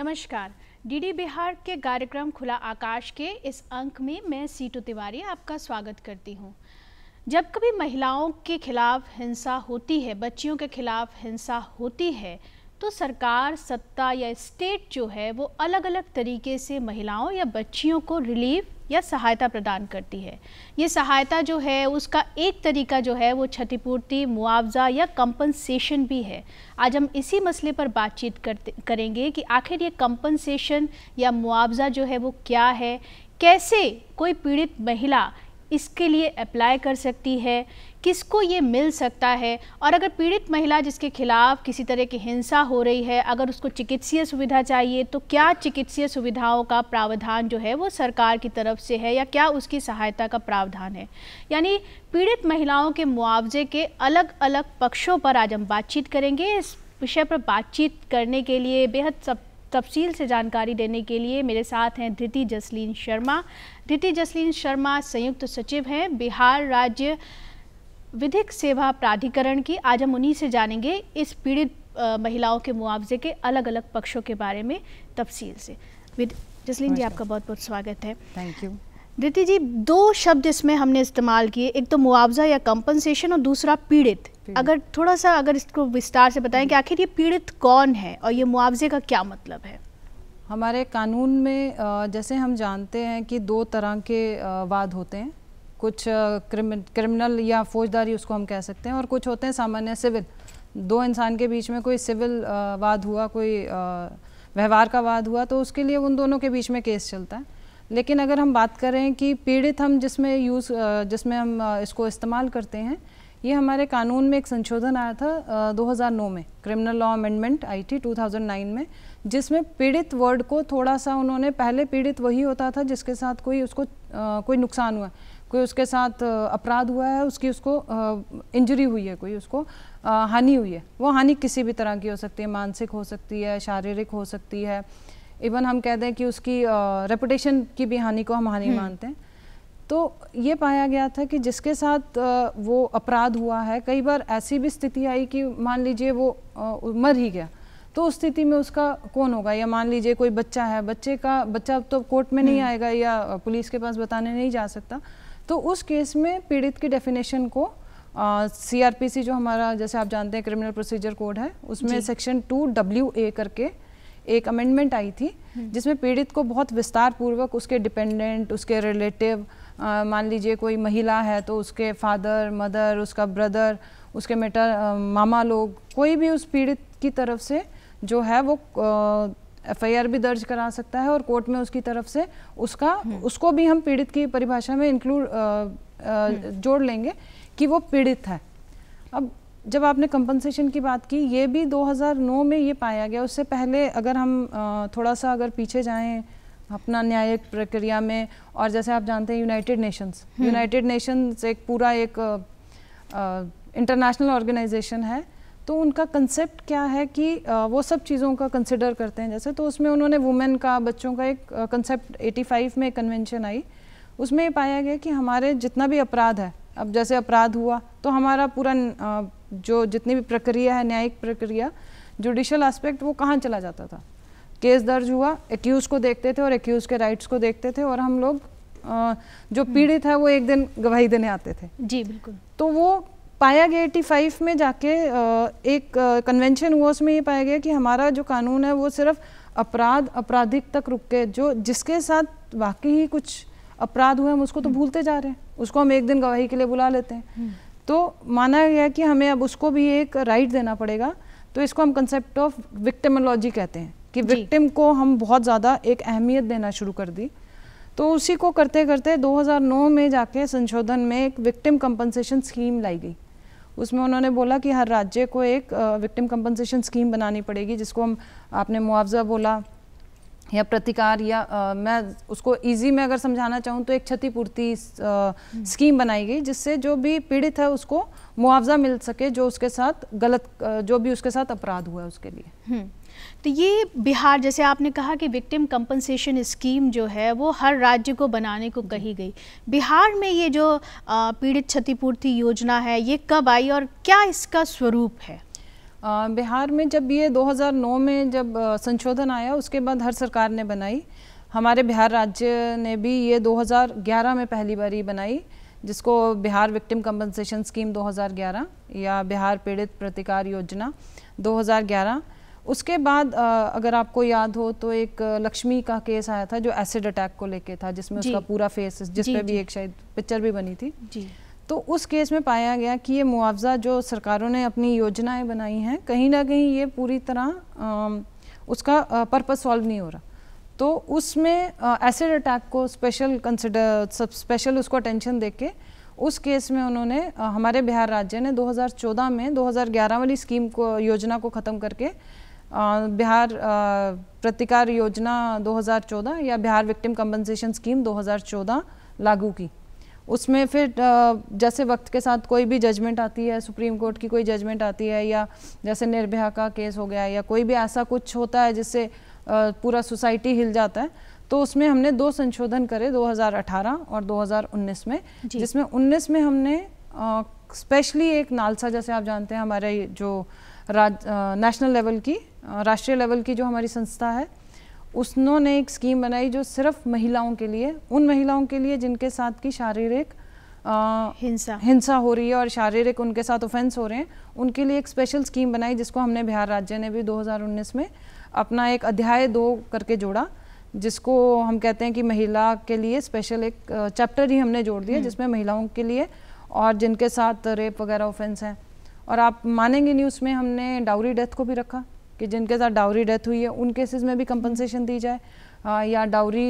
नमस्कार डीडी बिहार के कार्यक्रम खुला आकाश के इस अंक में मैं सीटू तिवारी आपका स्वागत करती हूं। जब कभी महिलाओं के खिलाफ हिंसा होती है बच्चियों के खिलाफ हिंसा होती है तो सरकार सत्ता या स्टेट जो है वो अलग अलग तरीके से महिलाओं या बच्चियों को रिलीफ या सहायता प्रदान करती है ये सहायता जो है उसका एक तरीका जो है वो क्षतिपूर्ति मुआवजा या कंपनसेशन भी है आज हम इसी मसले पर बातचीत करते करेंगे कि आखिर ये कंपनसेशन या मुआवजा जो है वो क्या है कैसे कोई पीड़ित महिला इसके लिए अप्लाई कर सकती है किसको ये मिल सकता है और अगर पीड़ित महिला जिसके खिलाफ किसी तरह की हिंसा हो रही है अगर उसको चिकित्सीय सुविधा चाहिए तो क्या चिकित्सीय सुविधाओं का प्रावधान जो है वो सरकार की तरफ से है या क्या उसकी सहायता का प्रावधान है यानी पीड़ित महिलाओं के मुआवजे के अलग अलग पक्षों पर आज हम बातचीत करेंगे इस विषय पर बातचीत करने के लिए बेहद सब तफसील से जानकारी देने के लिए मेरे साथ हैं धृति जसलीन शर्मा धृति जसलीन शर्मा संयुक्त सचिव हैं बिहार राज्य विधिक सेवा प्राधिकरण की आज हम उन्हीं से जानेंगे इस पीड़ित महिलाओं के मुआवजे के अलग अलग पक्षों के बारे में तफसील से विद जसलीन जी आपका बहुत बहुत स्वागत है थैंक यू धृति जी दो शब्द इसमें हमने इस्तेमाल किए एक तो मुआवजा या कंपनसेशन और दूसरा पीड़ित अगर थोड़ा सा अगर इसको विस्तार से बताएं कि आखिर ये पीड़ित कौन है और ये मुआवजे का क्या मतलब है हमारे कानून में जैसे हम जानते हैं कि दो तरह के वाद होते हैं कुछ क्रिमिनल या फौजदारी उसको हम कह सकते हैं और कुछ होते हैं सामान्य सिविल दो इंसान के बीच में कोई सिविल वाद हुआ कोई व्यवहार का वाद हुआ तो उसके लिए उन दोनों के बीच में केस चलता है लेकिन अगर हम बात करें कि पीड़ित हम जिसमें यूज़ जिसमें हम इसको इस्तेमाल करते हैं ये हमारे कानून में एक संशोधन आया था 2009 में क्रिमिनल लॉ अमेंडमेंट आई थी टू में जिसमें पीड़ित वर्ड को थोड़ा सा उन्होंने पहले पीड़ित वही होता था जिसके साथ कोई उसको कोई नुकसान हुआ कोई उसके साथ अपराध हुआ है उसकी उसको इंजरी हुई है कोई उसको हानि हुई है वो हानि किसी भी तरह की हो सकती है मानसिक हो सकती है शारीरिक हो सकती है इवन हम कहते हैं कि उसकी रेपुटेशन की भी हानि को हम हानि हम्म। मानते हैं तो ये पाया गया था कि जिसके साथ वो अपराध हुआ है कई बार ऐसी भी स्थिति आई कि मान लीजिए वो मर ही गया तो उस स्थिति में उसका कौन होगा या मान लीजिए कोई बच्चा है बच्चे का बच्चा अब तो कोर्ट में नहीं हम्म। आएगा या पुलिस के पास बताने नहीं जा सकता तो उस केस में पीड़ित की डेफिनेशन को सीआरपीसी uh, जो हमारा जैसे आप जानते हैं क्रिमिनल प्रोसीजर कोड है उसमें सेक्शन टू डब्ल्यू ए करके एक अमेंडमेंट आई थी हम्म। जिसमें पीड़ित को बहुत विस्तार पूर्वक उसके डिपेंडेंट उसके रिलेटिव मान लीजिए कोई महिला है तो उसके फादर मदर उसका ब्रदर उसके मेटर मामा लोग कोई भी उस पीड़ित की तरफ से जो है वो एफआईआर भी दर्ज करा सकता है और कोर्ट में उसकी तरफ से उसका हम्म। उसको भी हम पीड़ित की परिभाषा में इंक्लूड हम्म। जोड़ लेंगे कि वो पीड़ित है अब जब आपने कंपनसेशन की बात की ये भी 2009 में ये पाया गया उससे पहले अगर हम थोड़ा सा अगर पीछे जाएं अपना न्यायिक प्रक्रिया में और जैसे आप जानते हैं यूनाइटेड नेशंस यूनाइटेड नेशंस एक पूरा एक इंटरनेशनल ऑर्गेनाइजेशन है तो उनका कंसेप्ट क्या है कि वो सब चीज़ों का कंसिडर करते हैं जैसे तो उसमें उन्होंने वुमेन का बच्चों का एक कंसेप्ट 85 में कन्वेंशन आई उसमें ये पाया गया कि हमारे जितना भी अपराध है अब जैसे अपराध हुआ तो हमारा पूरा जो जितनी भी प्रक्रिया है न्यायिक प्रक्रिया जुडिशल एस्पेक्ट वो कहाँ चला जाता था केस दर्ज हुआ एक्यूज को देखते थे और एक्यूज के राइट्स को देखते थे और हम लोग जो हम्म। पीड़ित है वो एक दिन गवाही देने आते थे जी बिल्कुल तो वो पाया गया एटी फाइव में जाके एक कन्वेंशन हुआ उसमें ये पाया गया कि हमारा जो कानून है वो सिर्फ अपराध आपराधिक तक रुक के जो जिसके साथ वाकई ही कुछ अपराध हुए हम उसको तो हम्म। भूलते जा रहे हैं उसको हम एक दिन गवाही के लिए बुला लेते हैं हम्म। तो माना गया कि हमें अब उसको भी एक राइट देना पड़ेगा तो इसको हम कंसेप्ट ऑफ विक्टिमोलॉजी कहते हैं कि विक्टिम को हम बहुत ज़्यादा एक अहमियत देना शुरू कर दी तो उसी को करते करते 2009 में जाके संशोधन में एक विक्टिम कंपनसेशन स्कीम लाई गई उसमें उन्होंने बोला कि हर राज्य को एक विक्टिम कंपनसेशन स्कीम बनानी पड़ेगी जिसको हम आपने मुआवजा बोला या प्रतिकार या आ, मैं उसको इजी में अगर समझाना चाहूँ तो एक क्षतिपूर्ति स्कीम हम्म। बनाई गई जिससे जो भी पीड़ित है उसको मुआवजा मिल सके जो उसके साथ गलत जो भी उसके साथ अपराध हुआ है उसके लिए हम्म। तो ये बिहार जैसे आपने कहा कि विक्टिम कंपनसेशन स्कीम जो है वो हर राज्य को बनाने को कही गई बिहार में ये जो पीड़ित क्षतिपूर्ति योजना है ये कब आई और क्या इसका स्वरूप है बिहार में जब ये 2009 में जब संशोधन आया उसके बाद हर सरकार ने बनाई हमारे बिहार राज्य ने भी ये 2011 में पहली बार ही बनाई जिसको बिहार विक्टिम कंपनसेशन स्कीम 2011 या बिहार पीड़ित प्रतिकार योजना 2011 उसके बाद अगर आपको याद हो तो एक लक्ष्मी का केस आया था जो एसिड अटैक को लेके था जिसमें उसका पूरा फेस जिस पे भी एक शायद पिक्चर भी बनी थी जी तो उस केस में पाया गया कि ये मुआवजा जो सरकारों ने अपनी योजनाएं बनाई हैं कहीं ना कहीं ये पूरी तरह उसका पर्पज़ सॉल्व नहीं हो रहा तो उसमें एसिड अटैक को स्पेशल कंसिडर सब स्पेशल उसको अटेंशन दे के उस केस में उन्होंने हमारे बिहार राज्य ने 2014 में 2011 वाली स्कीम को योजना को ख़त्म करके बिहार प्रतिकार योजना 2014 या बिहार विक्टिम कम्पनसेशन स्कीम 2014 लागू की उसमें फिर जैसे वक्त के साथ कोई भी जजमेंट आती है सुप्रीम कोर्ट की कोई जजमेंट आती है या जैसे निर्भया का केस हो गया या कोई भी ऐसा कुछ होता है जिससे पूरा सोसाइटी हिल जाता है तो उसमें हमने दो संशोधन करे 2018 और 2019 में जिसमें 19 में हमने स्पेशली एक नालसा जैसे आप जानते हैं हमारे जो राज नेशनल लेवल की राष्ट्रीय लेवल की जो हमारी संस्था है उसने एक स्कीम बनाई जो सिर्फ महिलाओं के लिए उन महिलाओं के लिए जिनके साथ की शारीरिक हिंसा हिंसा हो रही है और शारीरिक उनके साथ ऑफेंस हो रहे हैं उनके लिए एक स्पेशल स्कीम बनाई जिसको हमने बिहार राज्य ने भी 2019 में अपना एक अध्याय दो करके जोड़ा जिसको हम कहते हैं कि महिला के लिए स्पेशल एक चैप्टर ही हमने जोड़ दिया हम्म। जिसमें महिलाओं के लिए और जिनके साथ रेप वगैरह ऑफेंस हैं और आप मानेंगे न्यूज़ में हमने डाउरी डेथ को भी रखा कि जिनके साथ डाउरी डेथ हुई है उन केसेस में भी कंपनसेशन दी जाए आ, या डाउरी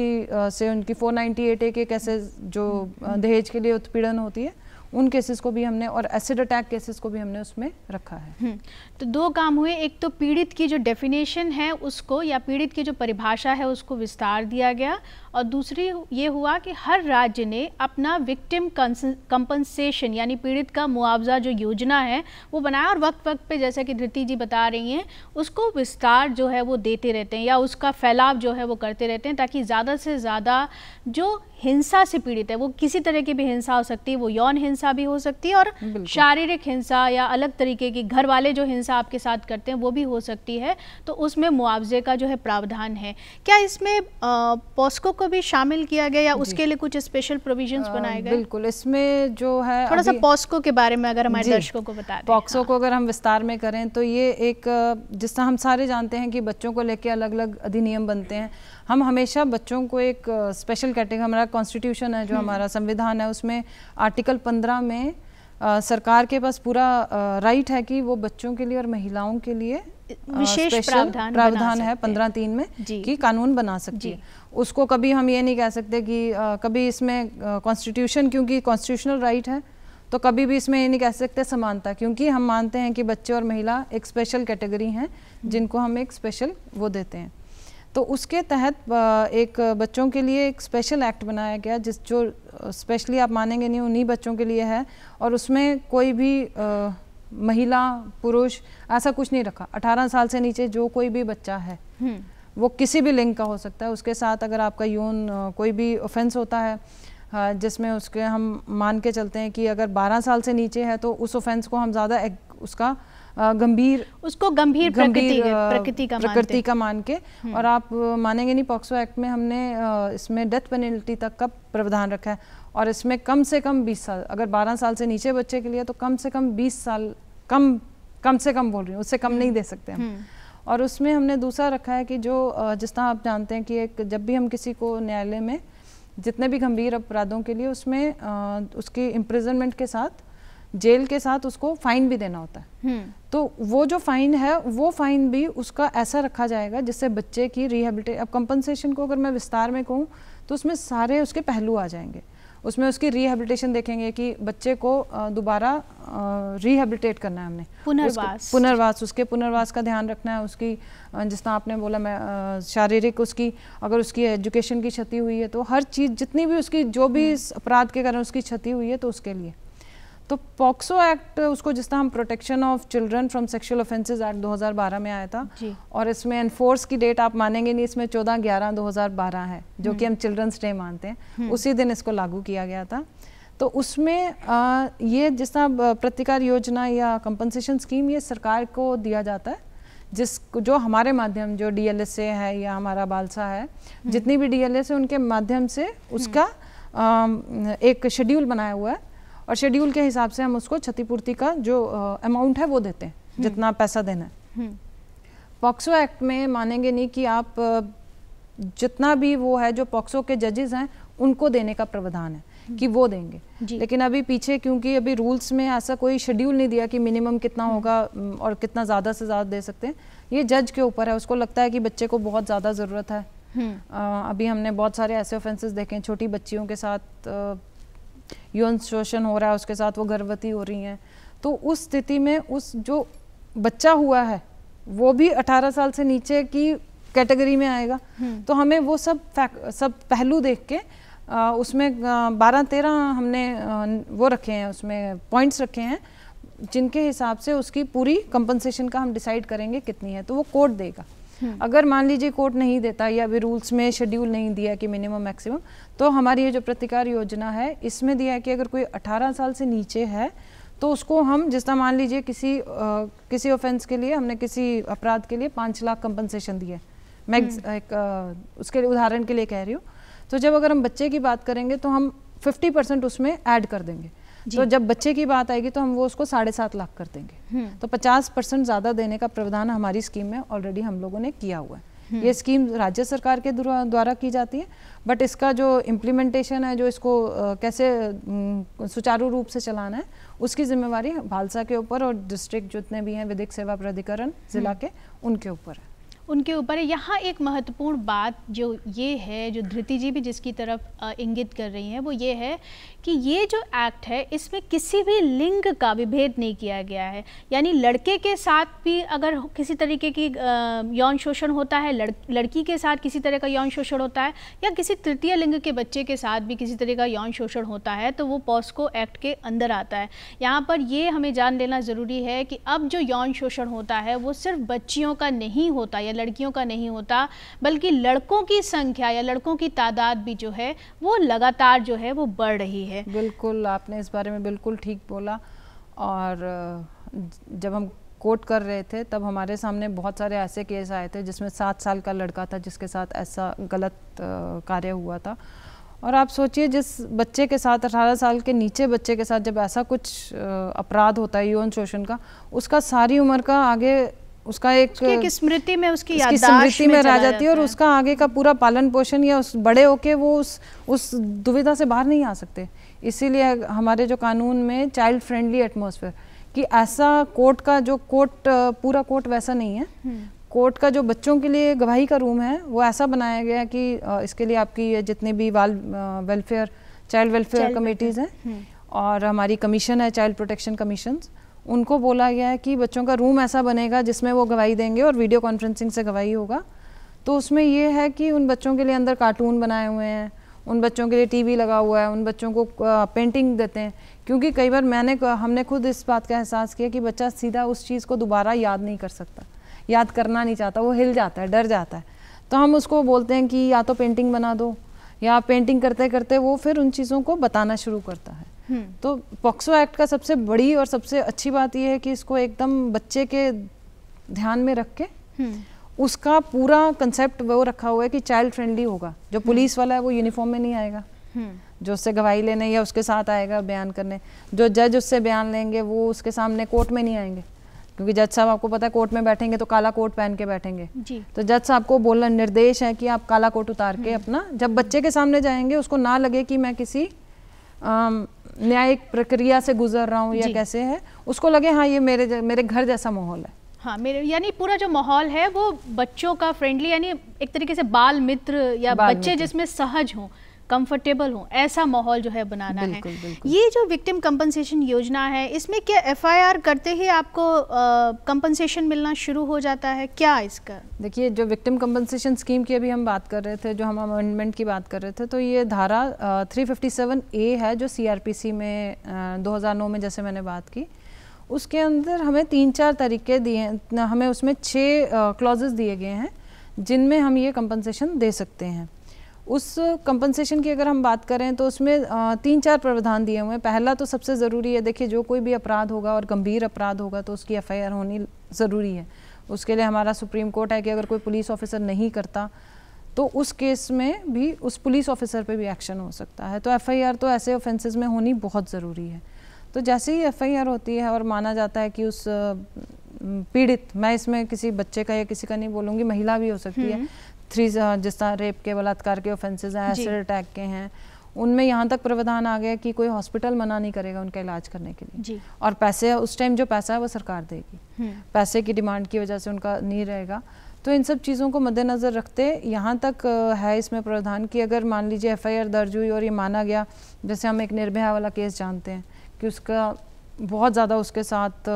से उनकी 498 ए के केसेस जो दहेज के लिए उत्पीड़न होती है उन केसेस को भी हमने और एसिड अटैक केसेस को भी हमने उसमें रखा है हम्म, तो दो काम हुए एक तो पीड़ित की जो डेफिनेशन है उसको या पीड़ित की जो परिभाषा है उसको विस्तार दिया गया और दूसरी ये हुआ कि हर राज्य ने अपना विक्टिम कंपनसेशन यानी पीड़ित का मुआवजा जो योजना है वो बनाया और वक्त वक्त पे जैसा कि धृति जी बता रही हैं उसको विस्तार जो है वो देते रहते हैं या उसका फैलाव जो है वो करते रहते हैं ताकि ज़्यादा से ज़्यादा जो हिंसा से पीड़ित है वो किसी तरह की भी हिंसा हो सकती है वो यौन हिंसा भी हो सकती है और शारीरिक हिंसा या अलग तरीके की घर वाले जो हिंसा आपके साथ करते हैं वो भी हो सकती है तो उसमें मुआवजे का जो है प्रावधान है क्या इसमें पॉस्को को भी शामिल किया गया या उसके लिए कुछ स्पेशल प्रोविजन बनाए गए बिल्कुल इसमें जो है थोड़ा सा पॉस्को के बारे में अगर हमारे दर्शकों को बताए पॉक्सो को हाँ। अगर हम विस्तार में करें तो ये एक जिस हम सारे जानते हैं कि बच्चों को लेकर अलग अलग अधिनियम बनते हैं हम हमेशा बच्चों को एक स्पेशल कैटेगरी हमारा कॉन्स्टिट्यूशन है जो हम्म। हमारा संविधान है उसमें आर्टिकल पंद्रह में आ, सरकार के पास पूरा आ, राइट है कि वो बच्चों के लिए और महिलाओं के लिए विशेष प्रावधान प्रावधान है पंद्रह तीन में कि कानून बना सकती है उसको कभी हम ये नहीं कह सकते कि आ, कभी इसमें कॉन्स्टिट्यूशन क्योंकि कॉन्स्टिट्यूशनल राइट है तो कभी भी इसमें ये नहीं कह सकते समानता क्योंकि हम मानते हैं कि बच्चे और महिला एक स्पेशल कैटेगरी हैं हम्म। जिनको हम एक स्पेशल वो देते हैं तो उसके तहत एक बच्चों के लिए एक स्पेशल एक्ट बनाया गया जिस जो स्पेशली आप मानेंगे नहीं उन्हीं बच्चों के लिए है और उसमें कोई भी आ, महिला पुरुष ऐसा कुछ नहीं रखा 18 साल से नीचे जो कोई भी बच्चा है हम्म। वो किसी भी लिंग का हो सकता है उसके साथ अगर आपका यौन कोई भी ऑफेंस होता है जिसमें उसके हम मान के चलते हैं कि अगर 12 साल से नीचे है तो उस ऑफेंस को हम ज़्यादा उसका गंभीर उसको गंभीर, गंभीर प्रकृति का प्रकृति का मान के हम्म। और आप मानेंगे नहीं पॉक्सो एक्ट में हमने इसमें डेथ पेनल्टी तक का प्रावधान रखा है और इसमें कम से कम 20 साल अगर 12 साल से नीचे बच्चे के लिए तो कम से कम 20 साल कम कम से कम बोल रही हूँ उससे कम नहीं हम्म। दे सकते हम हम्म। और उसमें हमने दूसरा रखा है कि जो जिस तरह आप जानते हैं कि एक जब भी हम किसी को न्यायालय में जितने भी गंभीर अपराधों के लिए उसमें उसकी इम्प्रिजनमेंट के साथ जेल के साथ उसको फाइन भी देना होता है तो वो जो फ़ाइन है वो फ़ाइन भी उसका ऐसा रखा जाएगा जिससे बच्चे की रिहेबिलिटे अब कंपनसेशन को अगर मैं विस्तार में कहूँ तो उसमें सारे उसके पहलू आ जाएंगे उसमें उसकी रिहेबिलिटेशन देखेंगे कि बच्चे को दोबारा रिहेबिलिटेट करना है हमने पुनर्वास पुनर्वास उसके पुनर्वास का ध्यान रखना है उसकी जिस तरह आपने बोला मैं शारीरिक उसकी अगर उसकी एजुकेशन की क्षति हुई है तो हर चीज़ जितनी भी उसकी जो भी हम्म। अपराध के कारण उसकी क्षति हुई है तो उसके लिए तो पॉक्सो एक्ट उसको जिस तरह हम protection of children from sexual offences act 2012 में आया था और इसमें एनफोर्स की डेट आप मानेंगे नहीं इसमें 14 ग्यारह 2012 है जो कि हम्म। हम चिल्ड्रंस डे मानते हैं हम्म। उसी दिन इसको लागू किया गया था तो उसमें आ, ये जिस तरह प्रतिकार योजना या कंपनसेशन स्कीम ये सरकार को दिया जाता है जिस जो हमारे माध्यम जो डी है या हमारा बालसा है हम्म। जितनी भी है उनके माध्यम से उसका आ, एक शेड्यूल बनाया हुआ है और शेड्यूल के हिसाब से हम उसको क्षतिपूर्ति का जो अमाउंट है वो देते हैं हम्म। जितना पैसा देना है पॉक्सो हम्म। एक्ट में मानेंगे नहीं कि आप जितना भी वो है जो पॉक्सो के जजेस हैं उनको देने का प्रावधान है हम्म। कि वो देंगे लेकिन अभी पीछे क्योंकि अभी रूल्स में ऐसा कोई शेड्यूल नहीं दिया कि मिनिमम कितना होगा और कितना ज़्यादा से ज़्यादा दे सकते हैं ये जज के ऊपर है उसको लगता है कि बच्चे को बहुत ज़्यादा ज़रूरत है आ, अभी हमने बहुत सारे ऐसे ऑफेंसेस देखे हैं छोटी बच्चियों के साथ यौन शोषण हो रहा है उसके साथ वो गर्भवती हो रही हैं तो उस स्थिति में उस जो बच्चा हुआ है वो भी 18 साल से नीचे की कैटेगरी में आएगा हम्म। तो हमें वो सब सब पहलू देख के आ, उसमें बारह तेरह हमने वो रखे हैं उसमें पॉइंट्स रखे हैं जिनके हिसाब से उसकी पूरी कंपनसेशन का हम डिसाइड करेंगे कितनी है तो वो कोर्ट देगा हम्म। अगर मान लीजिए कोर्ट नहीं देता या अभी रूल्स में शेड्यूल नहीं दिया कि मिनिमम मैक्सिमम तो हमारी ये जो प्रतिकार योजना है इसमें दिया है कि अगर कोई अठारह साल से नीचे है तो उसको हम जिस तरह मान लीजिए किसी आ, किसी ऑफेंस के लिए हमने किसी अपराध के लिए पाँच लाख कंपनसेशन दिया मैं हम्म। एक आ, उसके उदाहरण के लिए कह रही हूँ तो जब अगर हम बच्चे की बात करेंगे तो हम 50 परसेंट उसमें ऐड कर देंगे तो जब बच्चे की बात आएगी तो हम वो उसको साढ़े सात लाख कर देंगे हम्म। तो पचास परसेंट ज़्यादा देने का प्रावधान हमारी स्कीम में ऑलरेडी हम लोगों ने किया हुआ है हम्म। ये स्कीम राज्य सरकार के द्वारा की जाती है बट इसका जो इम्प्लीमेंटेशन है जो इसको कैसे सुचारू रूप से चलाना है उसकी जिम्मेवारी भालसा के ऊपर और डिस्ट्रिक्ट जितने भी हैं विधिक सेवा प्राधिकरण जिला हम्म। के उनके ऊपर है उनके ऊपर है यहाँ एक महत्वपूर्ण बात जो ये है जो धृति जी भी जिसकी तरफ इंगित कर रही हैं वो ये है कि ये जो एक्ट है इसमें किसी भी लिंग का विभेद नहीं किया गया है यानी लड़के के साथ भी अगर किसी तरीके की यौन शोषण होता है लड़, लड़की के साथ किसी तरह का यौन शोषण होता है या किसी तृतीय लिंग के बच्चे के साथ भी किसी तरह का यौन शोषण होता है तो वो पॉस्को एक्ट के अंदर आता है यहाँ पर ये हमें जान लेना ज़रूरी है कि अब जो यौन शोषण होता है वो सिर्फ बच्चियों का नहीं होता या लड़कियों का नहीं होता बल्कि लड़कों की संख्या या लड़कों की तादाद भी जो है वो लगातार जो है वो बढ़ रही है बिल्कुल आपने इस बारे में बिल्कुल ठीक बोला और जब हम कोर्ट कर रहे थे तब हमारे सामने बहुत सारे ऐसे केस आए थे जिसमें सात साल का लड़का था जिसके साथ ऐसा गलत कार्य हुआ था और आप सोचिए जिस बच्चे के साथ अठारह साल के नीचे बच्चे के साथ जब ऐसा कुछ अपराध होता है यौन शोषण का उसका सारी उम्र का आगे उसका एक, स्मृति में उसकी उसकी स्मृति में, में रह जाती है और उसका आगे का पूरा पालन पोषण या उस बड़े होके वो उस उस दुविधा से बाहर नहीं आ सकते इसीलिए हमारे जो कानून में चाइल्ड फ्रेंडली एटमोसफेयर कि ऐसा कोर्ट का जो कोर्ट पूरा कोर्ट वैसा नहीं है कोर्ट हम्म। का जो बच्चों के लिए गवाही का रूम है वो ऐसा बनाया गया कि इसके लिए आपकी जितने भी बाल वेलफेयर चाइल्ड वेलफेयर कमेटीज़ हैं हम्म। और हमारी कमीशन है चाइल्ड प्रोटेक्शन कमीशन उनको बोला गया है कि बच्चों का रूम ऐसा बनेगा जिसमें वो गवाही देंगे और वीडियो कॉन्फ्रेंसिंग से गवाही होगा तो उसमें ये है कि उन बच्चों के लिए अंदर कार्टून बनाए हुए हैं उन बच्चों के लिए टीवी लगा हुआ है उन बच्चों को पेंटिंग देते हैं क्योंकि कई बार मैंने हमने खुद इस बात का एहसास किया कि बच्चा सीधा उस चीज़ को दोबारा याद नहीं कर सकता याद करना नहीं चाहता वो हिल जाता है डर जाता है तो हम उसको बोलते हैं कि या तो पेंटिंग बना दो या पेंटिंग करते करते वो फिर उन चीज़ों को बताना शुरू करता है हम्म। तो पॉक्सो एक्ट का सबसे बड़ी और सबसे अच्छी बात यह है कि इसको एकदम बच्चे के ध्यान में रख के हम्म। उसका पूरा कंसेप्ट वो रखा हुआ है कि चाइल्ड फ्रेंडली होगा जो हम्म। पुलिस वाला है वो यूनिफॉर्म में नहीं आएगा जो उससे गवाही लेने या उसके साथ आएगा बयान करने जो जज उससे बयान लेंगे वो उसके सामने कोर्ट में नहीं आएंगे क्योंकि जज साहब आपको पता है कोर्ट में बैठेंगे तो काला कोट पहन के बैठेंगे जी। तो जज साहब को बोलना निर्देश है कि आप काला कोट उतार के अपना जब बच्चे के सामने जाएंगे उसको ना लगे कि मैं किसी न्यायिक प्रक्रिया से गुजर रहा हूँ या कैसे है उसको लगे हाँ ये मेरे मेरे घर जैसा माहौल है हाँ मेरे यानी पूरा जो माहौल है वो बच्चों का फ्रेंडली यानी एक तरीके से बाल मित्र या बाल बच्चे जिसमें सहज हों कंफर्टेबल हों ऐसा माहौल जो है बनाना बिल्कुल, है बिल्कुल। ये जो विक्टिम कंपनसेशन योजना है इसमें क्या एफआईआर करते ही आपको कंपनसेशन मिलना शुरू हो जाता है क्या इसका देखिए जो विक्टिम कंपनसेशन स्कीम की अभी हम बात कर रहे थे जो हम अमेंडमेंट की बात कर रहे थे तो ये धारा थ्री ए है जो सी में दो में जैसे मैंने बात की उसके अंदर हमें तीन चार तरीके दिए हमें उसमें छः क्लॉजेज़ दिए गए हैं जिनमें हम ये कंपनसेशन दे सकते हैं उस कंपनसेशन की अगर हम बात करें तो उसमें तीन चार प्रावधान दिए हुए हैं पहला तो सबसे ज़रूरी है देखिए जो कोई भी अपराध होगा और गंभीर अपराध होगा तो उसकी एफ होनी ज़रूरी है उसके लिए हमारा सुप्रीम कोर्ट है कि अगर कोई पुलिस ऑफिसर नहीं करता तो उस केस में भी उस पुलिस ऑफिसर पे भी एक्शन हो सकता है तो एफआईआर तो ऐसे ऑफेंसेस में होनी बहुत ज़रूरी है तो जैसे ही एफआईआर होती है और माना जाता है कि उस पीड़ित मैं इसमें किसी बच्चे का या किसी का नहीं बोलूँगी महिला भी हो सकती है हम्म। थ्री जिस तरह रेप के बलात्कार के ऑफेंसेज हैं एसिड अटैक के हैं उनमें यहाँ तक प्रावधान आ गया कि कोई हॉस्पिटल मना नहीं करेगा उनका इलाज करने के लिए जी। और पैसे उस टाइम जो पैसा है वो सरकार देगी हम्म। पैसे की डिमांड की वजह से उनका नहीं रहेगा तो इन सब चीज़ों को मद्देनज़र रखते यहाँ तक है इसमें प्रावधान कि अगर मान लीजिए एफआईआर दर्ज हुई और ये माना गया जैसे हम एक निर्भया वाला केस जानते हैं कि उसका बहुत ज़्यादा उसके साथ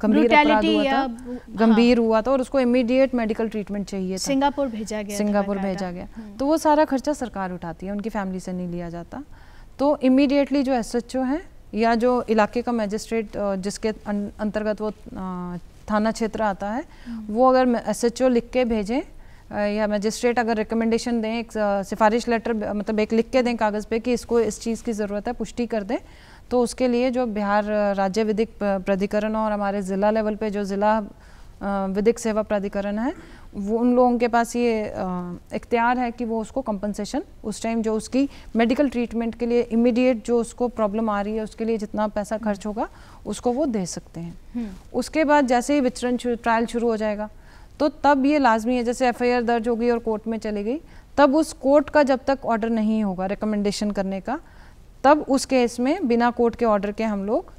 गंभीर हुआ था हाँ। गंभीर हाँ। हुआ था और उसको इमीडिएट मेडिकल ट्रीटमेंट चाहिए सिंगापुर भेजा गया सिंगापुर भेजा गया हम्म। तो वो सारा खर्चा सरकार उठाती है उनकी फैमिली से नहीं लिया जाता तो इमीडिएटली जो एस एच ओ है या जो इलाके का मजिस्ट्रेट जिसके अं-, अंतर्गत वो थाना क्षेत्र आता है हम्म। वो अगर एस एच ओ लिख के भेजें या मजिस्ट्रेट अगर रिकमेंडेशन दें एक सिफारिश लेटर मतलब एक लिख के दें कागज़ पे कि इसको इस चीज़ की ज़रूरत है पुष्टि कर दें तो उसके लिए जो बिहार राज्य विधिक प्राधिकरण और हमारे ज़िला लेवल पे जो ज़िला विधिक सेवा प्राधिकरण है वो उन लोगों के पास ये इख्तियार है कि वो उसको कंपनसेशन उस टाइम जो उसकी मेडिकल ट्रीटमेंट के लिए इमीडिएट जो उसको प्रॉब्लम आ रही है उसके लिए जितना पैसा खर्च होगा उसको वो दे सकते हैं हम्म। उसके बाद जैसे ही विचरण ट्रायल शुरू हो जाएगा तो तब ये लाजमी है जैसे एफ दर्ज होगी और कोर्ट में चली गई तब उस कोर्ट का जब तक ऑर्डर नहीं होगा रिकमेंडेशन करने का तब उस केस में बिना कोर्ट के ऑर्डर के हम लोग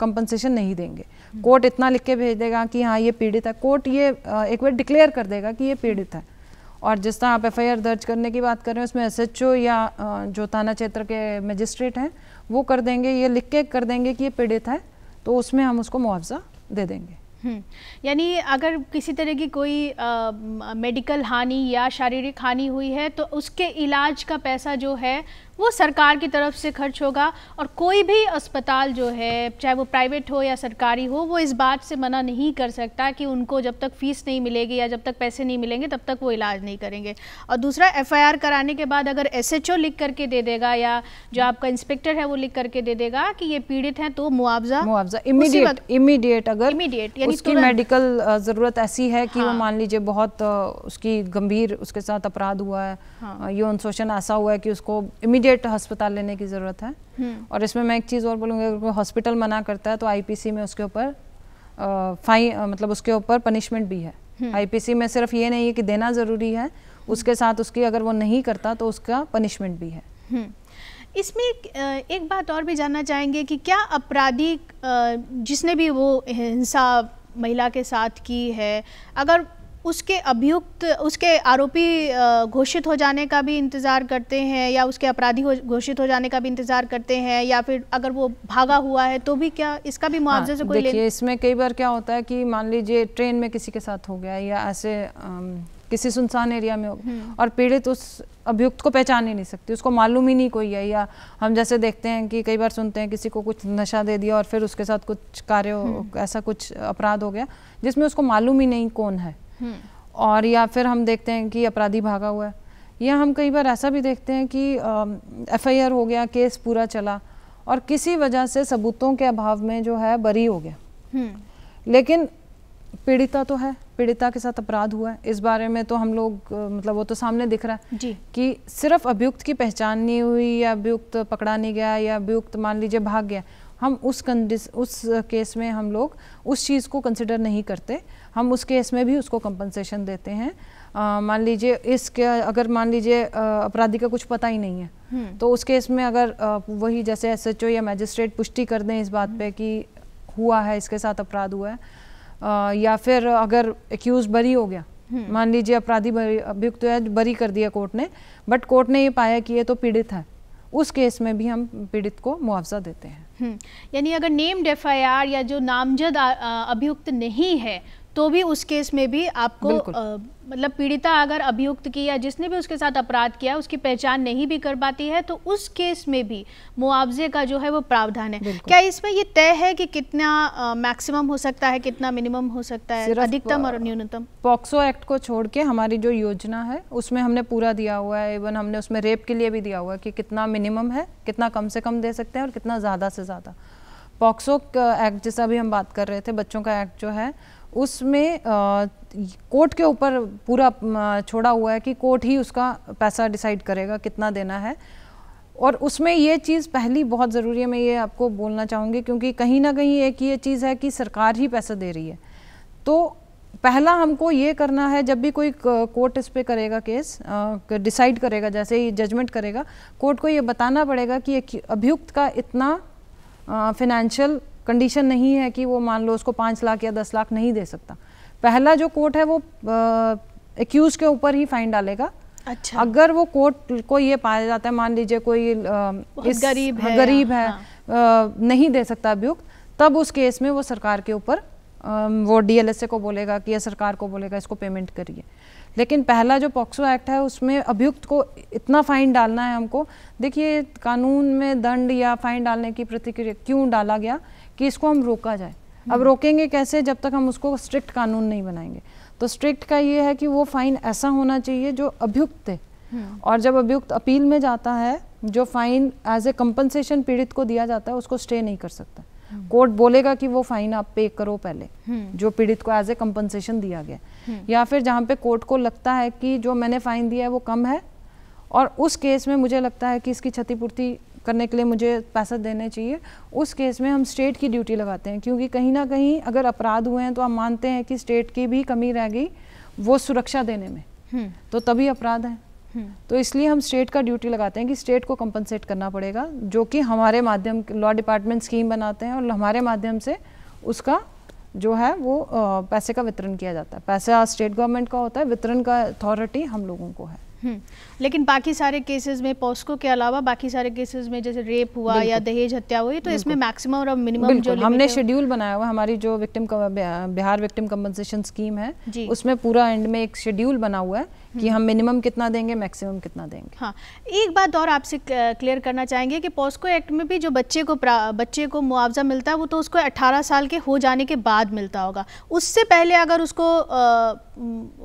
कंपनसेशन नहीं देंगे कोर्ट इतना लिख के भेज देगा कि हाँ ये पीड़ित है कोर्ट ये एक बार डिक्लेयर कर देगा कि ये पीड़ित है और जिस तरह आप एफ दर्ज करने की बात कर रहे हैं उसमें एस या जो थाना क्षेत्र के मजिस्ट्रेट हैं वो कर देंगे ये लिख के कर देंगे कि ये पीड़ित है तो उसमें हम उसको मुआवजा दे देंगे हम्म। यानी अगर किसी तरह की कोई आ, मेडिकल हानि या शारीरिक हानि हुई है तो उसके इलाज का पैसा जो है वो सरकार की तरफ से खर्च होगा और कोई भी अस्पताल जो है चाहे वो प्राइवेट हो या सरकारी हो वो इस बात से मना नहीं कर सकता कि उनको जब तक फ़ीस नहीं मिलेगी या जब तक पैसे नहीं मिलेंगे तब तक वो इलाज नहीं करेंगे और दूसरा एफआईआर कराने के बाद अगर एसएचओ लिख करके दे देगा या जो आपका इंस्पेक्टर है वो लिख करके दे देगा कि ये पीड़ित हैं तो मुआवजा मुआवजा इमीडिएट इमीडिएट अगर इमीडिएट यानी मेडिकल ज़रूरत ऐसी है कि वो हाँ। मान लीजिए बहुत उसकी गंभीर उसके साथ अपराध हुआ है हाँ। यौन शोषण ऐसा हुआ है कि उसको इमीडिएट इमीडिएट हस्पताल लेने की ज़रूरत है और इसमें मैं एक चीज़ और बोलूँगी अगर कोई हॉस्पिटल मना करता है तो आईपीसी में उसके ऊपर फाइन मतलब उसके ऊपर पनिशमेंट भी है आईपीसी में सिर्फ ये नहीं है कि देना ज़रूरी है उसके साथ उसकी अगर वो नहीं करता तो उसका पनिशमेंट भी है इसमें एक, एक बात और भी जानना चाहेंगे कि क्या अपराधी जिसने भी वो हिंसा महिला के साथ की है अगर उसके अभियुक्त उसके आरोपी घोषित हो जाने का भी इंतज़ार करते हैं या उसके अपराधी घोषित हो, जाने का भी इंतज़ार करते हैं या फिर अगर वो भागा हुआ है तो भी क्या इसका भी मुआवजा हाँ, से कोई देखिए इसमें कई बार क्या होता है कि मान लीजिए ट्रेन में किसी के साथ हो गया या ऐसे आम, किसी सुनसान एरिया में हो हम्म। और पीड़ित उस अभियुक्त को पहचान ही नहीं सकती उसको मालूम ही नहीं कोई है या हम जैसे देखते हैं कि कई बार सुनते हैं किसी को कुछ नशा दे दिया और फिर उसके साथ कुछ कार्य हम्म। ऐसा कुछ अपराध हो गया जिसमें उसको मालूम ही नहीं कौन है हम्म। और या फिर हम देखते हैं कि अपराधी भागा हुआ है या हम कई बार ऐसा भी देखते हैं कि एफ आई आर हो गया केस पूरा चला और किसी वजह से सबूतों के अभाव में जो है बरी हो गया हम्म। लेकिन पीड़िता तो है पीड़िता के साथ अपराध हुआ है इस बारे में तो हम लोग मतलब वो तो सामने दिख रहा है जी। कि सिर्फ अभियुक्त की पहचान नहीं हुई या अभियुक्त पकड़ा नहीं गया या अभियुक्त मान लीजिए भाग गया हम उस कंडिस उस केस में हम लोग उस चीज़ को कंसिडर नहीं करते हम उस केस में भी उसको कंपनसेशन देते हैं मान लीजिए इसके अगर मान लीजिए अपराधी का कुछ पता ही नहीं है हम्म। तो उस केस में अगर आ, वही जैसे ओ या मजिस्ट्रेट पुष्टि कर दें इस बात हम्म। पे कि हुआ है इसके साथ अपराध हुआ है आ, या फिर अगर एक्यूज बरी हो गया हम्म। मान लीजिए अपराधी अभियुक्त तो बरी कर दिया कोर्ट ने बट कोर्ट ने ये पाया कि ये तो पीड़ित है उस केस में भी हम पीड़ित को मुआवजा देते हैं हम्म, यानी अगर नेम्ड एफ या जो नामजद अभियुक्त नहीं है तो भी उस केस में भी आपको मतलब पीड़िता अगर अभियुक्त की या जिसने भी उसके साथ अपराध किया उसकी पहचान नहीं भी कर पाती है तो उस केस में भी मुआवजे का जो है वो प्रावधान है क्या इसमें ये तय है कि कितना मैक्सिमम हो सकता है कितना मिनिमम हो सकता है अधिकतम और न्यूनतम पॉक्सो एक्ट को छोड़ के हमारी जो योजना है उसमें हमने पूरा दिया हुआ है इवन हमने उसमें रेप के लिए भी दिया हुआ है कि कितना मिनिमम है कितना कम से कम दे सकते हैं और कितना ज़्यादा से ज़्यादा पॉक्सो एक्ट जैसा भी हम बात कर रहे थे बच्चों का एक्ट जो है उसमें कोर्ट के ऊपर पूरा छोड़ा हुआ है कि कोर्ट ही उसका पैसा डिसाइड करेगा कितना देना है और उसमें ये चीज़ पहली बहुत ज़रूरी है मैं ये आपको बोलना चाहूँगी क्योंकि कहीं ना कहीं एक ये चीज़ है कि सरकार ही पैसा दे रही है तो पहला हमको ये करना है जब भी कोई कोर्ट इस पर करेगा केस डिसाइड करेगा जैसे ही जजमेंट करेगा कोर्ट को ये बताना पड़ेगा कि अभियुक्त का इतना फाइनेंशियल कंडीशन नहीं है कि वो मान लो उसको पाँच लाख या दस लाख नहीं दे सकता पहला जो कोर्ट है वो एक्यूज के ऊपर ही फाइन डालेगा अच्छा अगर वो कोर्ट को ये पाया जाता है मान लीजिए कोई आ, इस गरीब है गरीब है हाँ। आ, नहीं दे सकता अभियुक्त तब उस केस में वो सरकार के ऊपर वो डीएलएसए को बोलेगा कि या सरकार को बोलेगा इसको पेमेंट करिए लेकिन पहला जो पॉक्सो एक्ट है उसमें अभियुक्त को इतना फाइन डालना है हमको देखिए कानून में दंड या फाइन डालने की प्रतिक्रिया क्यों डाला गया कि इसको हम रोका जाए अब हम्म। रोकेंगे कैसे जब तक हम उसको स्ट्रिक्ट कानून नहीं बनाएंगे तो स्ट्रिक्ट का ये है कि वो फाइन ऐसा होना चाहिए जो अभियुक्त है हम्म। और जब अभियुक्त अपील में जाता है जो फाइन एज ए कंपनसेशन पीड़ित को दिया जाता है उसको स्टे नहीं कर सकता हम्म। कोर्ट बोलेगा कि वो फाइन आप पे करो पहले जो पीड़ित को एज ए कंपनसेशन दिया गया या फिर जहाँ पे कोर्ट को लगता है कि जो मैंने फाइन दिया है वो कम है और उस केस में मुझे लगता है कि इसकी क्षतिपूर्ति करने के लिए मुझे पैसा देने चाहिए उस केस में हम स्टेट की ड्यूटी लगाते हैं क्योंकि कहीं ना कहीं अगर अपराध हुए हैं तो हम मानते हैं कि स्टेट की भी कमी रह गई वो सुरक्षा देने में हम्म। तो तभी अपराध है हम्म। तो इसलिए हम स्टेट का ड्यूटी लगाते हैं कि स्टेट को कंपनसेट करना पड़ेगा जो कि हमारे माध्यम लॉ डिपार्टमेंट स्कीम बनाते हैं और हमारे माध्यम से उसका जो है वो पैसे का वितरण किया जाता है पैसा स्टेट गवर्नमेंट का होता है वितरण का अथॉरिटी हम लोगों को है हम्म। लेकिन बाकी सारे केसेस में पॉस्को के अलावा बाकी सारे केसेस में जैसे रेप हुआ या दहेज हत्या हुई तो इसमें मैक्सिमम और मिनिमम जो हमने शेड्यूल बनाया हुआ हमारी जो victim Bihar victim compensation scheme है उसमें पूरा एंड में एक शेड्यूल बना हुआ है कि हम मिनिमम कितना देंगे मैक्सिमम कितना देंगे हाँ एक बात और आपसे क्लियर करना चाहेंगे कि पॉस्को एक्ट में भी जो बच्चे को बच्चे को मुआवजा मिलता है वो तो उसको 18 साल के हो जाने के बाद मिलता होगा उससे पहले अगर उसको आ,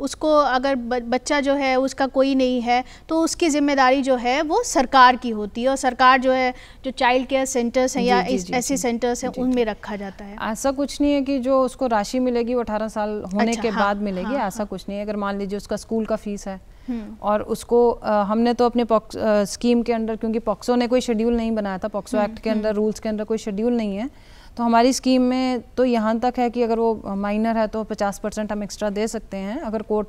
उसको अगर बच्चा जो है उसका कोई नहीं है तो उसकी जिम्मेदारी जो है वो सरकार की होती है और सरकार जो है जो चाइल्ड केयर सेंटर्स हैं या ऐसे सेंटर्स हैं उनमें रखा जाता है ऐसा कुछ नहीं है कि जो उसको राशि मिलेगी वो अठारह साल होने अच्छा, के हाँ, बाद मिलेगी ऐसा हाँ, हाँ। कुछ नहीं है अगर मान लीजिए उसका स्कूल का फीस केसेस है hmm. और उसको आ, हमने तो अपने आ, स्कीम के अंदर क्योंकि पॉक्सो ने कोई शेड्यूल नहीं बनाया था पॉक्सो hmm, एक्ट के hmm. अंदर रूल्स के अंदर कोई शेड्यूल नहीं है तो हमारी स्कीम में तो यहाँ तक है कि अगर वो माइनर है तो पचास परसेंट हम एक्स्ट्रा दे सकते हैं अगर कोर्ट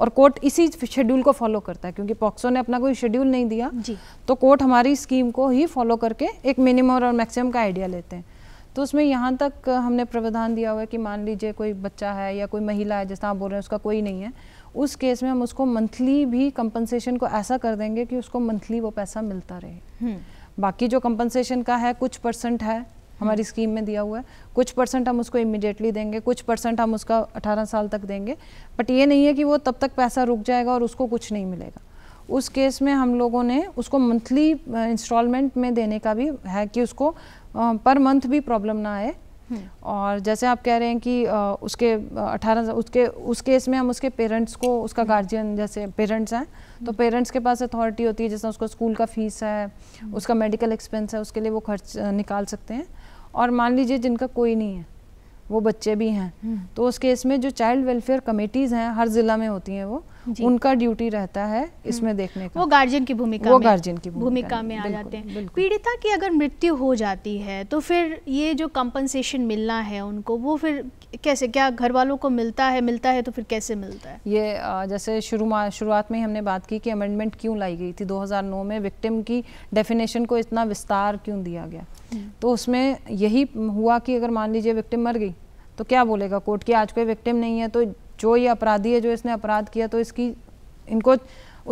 और कोर्ट इसी शेड्यूल को फॉलो करता है क्योंकि पॉक्सो ने अपना कोई शेड्यूल नहीं दिया जी। तो कोर्ट हमारी स्कीम को ही फॉलो करके एक मिनिमम और मैक्सिमम का आइडिया लेते हैं तो उसमें यहाँ तक हमने प्रावधान दिया हुआ है कि मान लीजिए कोई बच्चा है या कोई महिला है जैसा आप बोल रहे हैं उसका कोई नहीं है उस केस में हम उसको मंथली भी कंपनसेशन को ऐसा कर देंगे कि उसको मंथली वो पैसा मिलता रहे हम्म। बाकी जो कंपनसेशन का है कुछ परसेंट है हमारी स्कीम हम्म। में दिया हुआ है कुछ परसेंट हम उसको इमिडिएटली देंगे कुछ परसेंट हम उसका 18 साल तक देंगे बट ये नहीं है कि वो तब तक पैसा रुक जाएगा और उसको कुछ नहीं मिलेगा उस केस में हम लोगों ने उसको मंथली इंस्टॉलमेंट में देने का भी है कि उसको पर मंथ भी प्रॉब्लम ना आए और जैसे आप कह रहे हैं कि उसके अठारह उसके उस केस में हम उसके पेरेंट्स को उसका गार्जियन हम्म। जैसे पेरेंट्स हैं तो पेरेंट्स हम्म। के पास अथॉरिटी होती है जैसे हम्म। उसका स्कूल का फीस है उसका मेडिकल एक्सपेंस है उसके लिए वो खर्च निकाल सकते हैं और मान लीजिए जिनका कोई नहीं है वो बच्चे भी हैं तो उस केस में जो चाइल्ड वेलफेयर कमेटीज़ हैं हर ज़िला में होती हैं वो उनका ड्यूटी रहता है इसमें हम्म। देखने का वो गार्जियन की भूमिका वो गार्जियन की भूमिका में आ जाते हैं पीड़िता की अगर मृत्यु हो जाती है तो फिर ये जो कंपनसेशन मिलना है उनको वो फिर कैसे क्या घर वालों को मिलता है मिलता है तो फिर कैसे मिलता है ये जैसे शुरू शुरुआत में हमने बात की कि अमेंडमेंट क्यों लाई गई थी 2009 में विक्टिम की डेफिनेशन को इतना विस्तार क्यों दिया गया हम्म। तो उसमें यही हुआ कि अगर मान लीजिए विक्टिम मर गई तो क्या बोलेगा कोर्ट की आज कोई विक्टिम नहीं है तो जो ये अपराधी है जो इसने अपराध किया तो इसकी इनको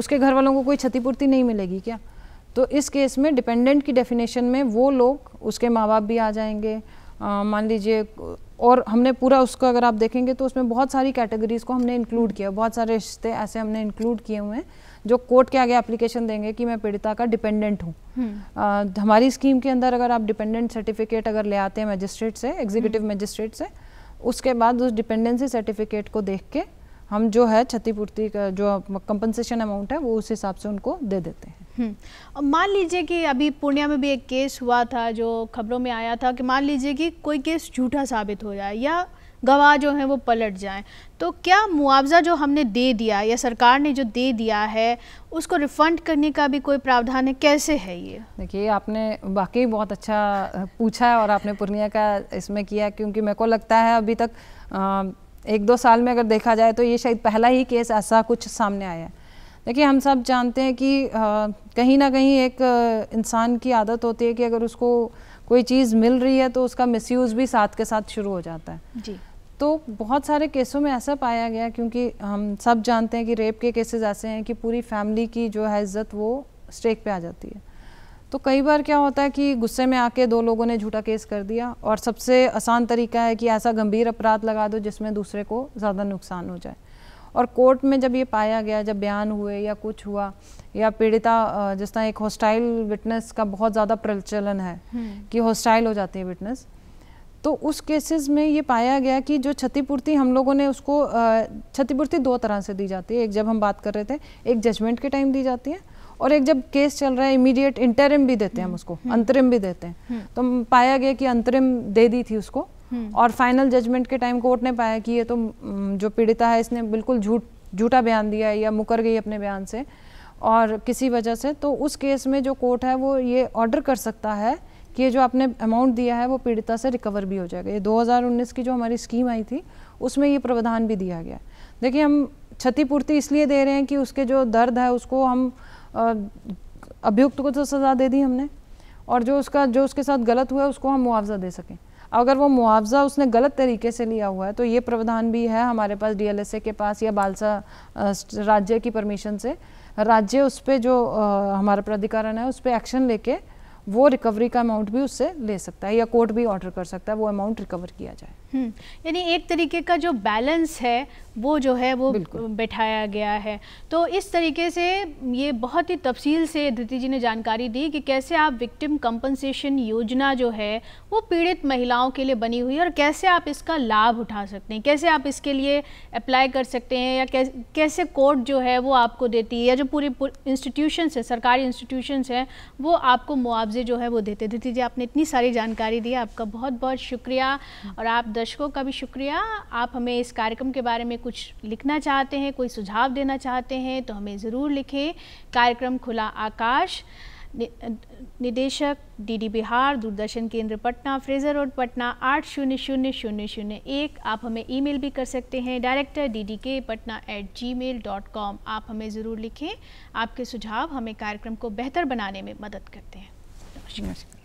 उसके घर वालों को कोई क्षतिपूर्ति नहीं मिलेगी क्या तो इस केस में डिपेंडेंट की डेफिनेशन में वो लोग उसके माँ बाप भी आ जाएंगे मान लीजिए और हमने पूरा उसको अगर आप देखेंगे तो उसमें बहुत सारी कैटेगरीज़ को हमने इंक्लूड किया बहुत सारे रिश्ते ऐसे हमने इंक्लूड किए हुए हैं जो कोर्ट के आगे एप्लीकेशन देंगे कि मैं पीड़िता का डिपेंडेंट हूँ हम्म। हमारी स्कीम के अंदर अगर आप डिपेंडेंट सर्टिफिकेट अगर ले आते हैं मजिस्ट्रेट से एग्जीक्यूटिव हम्म। मजिस्ट्रेट से उसके बाद उस डिपेंडेंसी सर्टिफिकेट को देख के हम जो है क्षतिपूर्ति का जो कंपनसेशन अमाउंट है वो उस हिसाब से उनको दे देते हैं हम्म। मान लीजिए कि अभी पूर्णिया में भी एक केस हुआ था जो खबरों में आया था कि मान लीजिए कि कोई केस झूठा साबित हो जाए या गवाह जो हैं वो पलट जाएं तो क्या मुआवजा जो हमने दे दिया या सरकार ने जो दे दिया है उसको रिफ़ंड करने का भी कोई प्रावधान है कैसे है ये देखिए आपने वाकई बहुत अच्छा पूछा है और आपने पूर्णिया का इसमें किया क्योंकि मेरे को लगता है अभी तक एक दो साल में अगर देखा जाए तो ये शायद पहला ही केस ऐसा कुछ सामने आया है देखिए हम सब जानते हैं कि कहीं ना कहीं एक इंसान की आदत होती है कि अगर उसको कोई चीज़ मिल रही है तो उसका मिसयूज़ भी साथ के साथ शुरू हो जाता है जी तो बहुत सारे केसों में ऐसा पाया गया क्योंकि हम सब जानते हैं कि रेप के केसेस ऐसे हैं कि पूरी फैमिली की जो है इज्जत वो स्टेक पे आ जाती है तो कई बार क्या होता है कि गुस्से में आके दो लोगों ने झूठा केस कर दिया और सबसे आसान तरीका है कि ऐसा गंभीर अपराध लगा दो जिसमें दूसरे को ज़्यादा नुकसान हो जाए और कोर्ट में जब ये पाया गया जब बयान हुए या कुछ हुआ या पीड़िता जिस तरह एक हॉस्टाइल विटनेस का बहुत ज़्यादा प्रचलन है हम्म। कि हॉस्टाइल हो जाती है विटनेस तो उस केसेस में ये पाया गया कि जो क्षतिपूर्ति हम लोगों ने उसको क्षतिपूर्ति दो तरह से दी जाती है एक जब हम बात कर रहे थे एक जजमेंट के टाइम दी जाती है और एक जब केस चल रहा है इमीडिएट इंटरिम भी देते हैं हम हम्म, उसको हम्म। अंतरिम भी देते हैं हम्म। तो पाया गया कि अंतरिम दे दी थी उसको और फाइनल जजमेंट के टाइम कोर्ट ने पाया कि ये तो जो पीड़िता है इसने बिल्कुल झूठ झूठा बयान दिया है या मुकर गई अपने बयान से और किसी वजह से तो उस केस में जो कोर्ट है वो ये ऑर्डर कर सकता है कि ये जो आपने अमाउंट दिया है वो पीड़िता से रिकवर भी हो जाएगा ये 2019 की जो हमारी स्कीम आई थी उसमें ये प्रावधान भी दिया गया है देखिए हम क्षतिपूर्ति इसलिए दे रहे हैं कि उसके जो दर्द है उसको हम अभियुक्त को तो सज़ा दे दी हमने और जो उसका जो उसके साथ गलत हुआ है उसको हम मुआवजा दे सकें अगर वो मुआवजा उसने गलत तरीके से लिया हुआ है तो ये प्रावधान भी है हमारे पास डीएलएसए के पास या बालसा राज्य की परमिशन से राज्य उस पर जो आ, हमारा प्राधिकरण है उस पर एक्शन लेके वो रिकवरी का अमाउंट भी उससे ले सकता है या कोर्ट भी ऑर्डर कर सकता है वो अमाउंट रिकवर किया जाए हम्म, यानी एक तरीके का जो बैलेंस है वो जो है वो बैठाया गया है तो इस तरीके से ये बहुत ही तफसील से धृति जी ने जानकारी दी कि कैसे आप विक्टिम कंपनसेशन योजना जो है वो पीड़ित महिलाओं के लिए बनी हुई है और कैसे आप इसका लाभ उठा सकते हैं कैसे आप इसके लिए अप्लाई कर सकते हैं या कैसे, कैसे कोर्ट जो है वो आपको देती है या जो पूरे इंस्टीट्यूशनस है सरकारी इंस्टीट्यूशनस हैं वो आपको मुआवजे जो है वो देते धृति जी आपने इतनी सारी जानकारी दी आपका बहुत बहुत शुक्रिया और आप दर्शकों का भी शुक्रिया आप हमें इस कार्यक्रम के बारे में कुछ लिखना चाहते हैं कोई सुझाव देना चाहते हैं तो हमें ज़रूर लिखें कार्यक्रम खुला आकाश नि, निदेशक डीडी बिहार दूरदर्शन केंद्र पटना फ्रेजर रोड पटना आठ शून्य शून्य शून्य शून्य एक आप हमें ईमेल भी कर सकते हैं director D D K Patna at Gmail dot com आप हमें ज़रूर लिखें आपके सुझाव हमें कार्यक्रम को बेहतर बनाने में मदद करते हैं नमस्कार